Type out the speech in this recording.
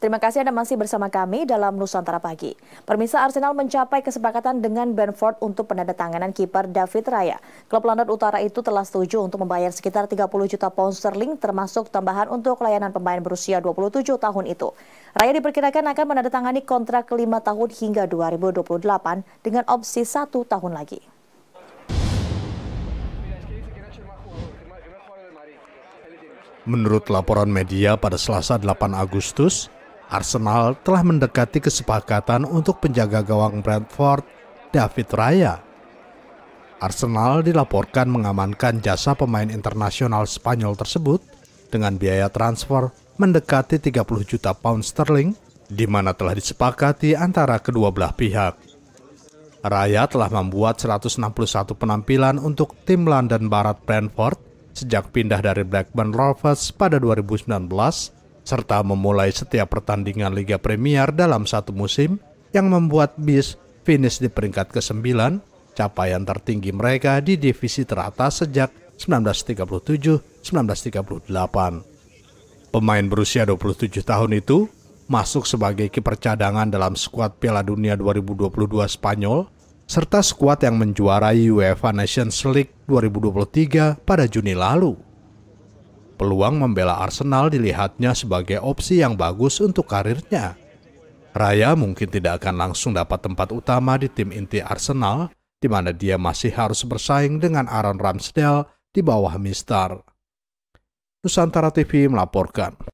Terima kasih Anda masih bersama kami dalam Nusantara Pagi. Permisa Arsenal mencapai kesepakatan dengan Brentford untuk penandatanganan kiper David Raya. Klub London Utara itu telah setuju untuk membayar sekitar 30 juta pound sterling termasuk tambahan untuk layanan pemain berusia 27 tahun itu. Raya diperkirakan akan menandatangani kontrak 5 tahun hingga 2028 dengan opsi 1 tahun lagi. Menurut laporan media pada Selasa 8 Agustus, Arsenal telah mendekati kesepakatan untuk penjaga gawang Brentford, David Raya. Arsenal dilaporkan mengamankan jasa pemain internasional Spanyol tersebut dengan biaya transfer mendekati 30 juta pound sterling di mana telah disepakati antara kedua belah pihak. Raya telah membuat 161 penampilan untuk tim London Barat Brentford sejak pindah dari Blackburn Rovers pada 2019 serta memulai setiap pertandingan Liga Premier dalam satu musim yang membuat Bis finish di peringkat ke-9, capaian tertinggi mereka di divisi teratas sejak 1937-1938. Pemain berusia 27 tahun itu masuk sebagai kiper cadangan dalam skuad Piala Dunia 2022 Spanyol serta skuad yang menjuarai UEFA Nations League 2023 pada Juni lalu peluang membela Arsenal dilihatnya sebagai opsi yang bagus untuk karirnya. Raya mungkin tidak akan langsung dapat tempat utama di tim inti Arsenal, di mana dia masih harus bersaing dengan Aaron Ramsdale di bawah Mister. Nusantara TV melaporkan.